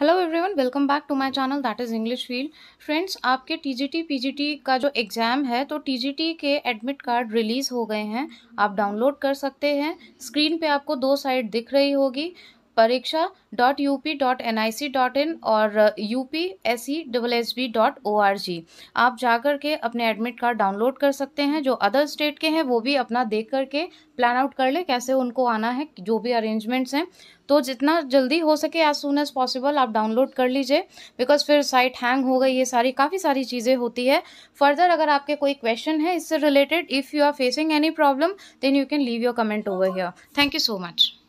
hello everyone welcome back to my channel that is English field friends आपके TGT PGT का जो exam है तो टीजीटी के एडमिट कार्ड रिलीज़ हो गए हैं आप डाउनलोड कर सकते हैं स्क्रीन पे आपको दो साइड दिख रही होगी परीक्षा dot U P dot N I C dot in और U P S C double S B dot O R G आप जा कर के अपने एडमिट कार्ड डाउनलोड कर सकते हैं जो अदर स्टेट के हैं वो भी अपना देख करके प्लान आउट कर ले कैसे उनको आना है जो भी अरेंजमेंट्स हैं तो जितना जल्दी हो सके एज सुन एज पॉसिबल आप डाउनलोड कर लीजिए बिकॉज फिर साइट हैंग हो गई ये सारी काफ़ी सारी चीज़ें होती है फर्दर अगर आपके कोई क्वेश्चन है इससे related if you are facing any problem then you can leave your comment over here thank you so much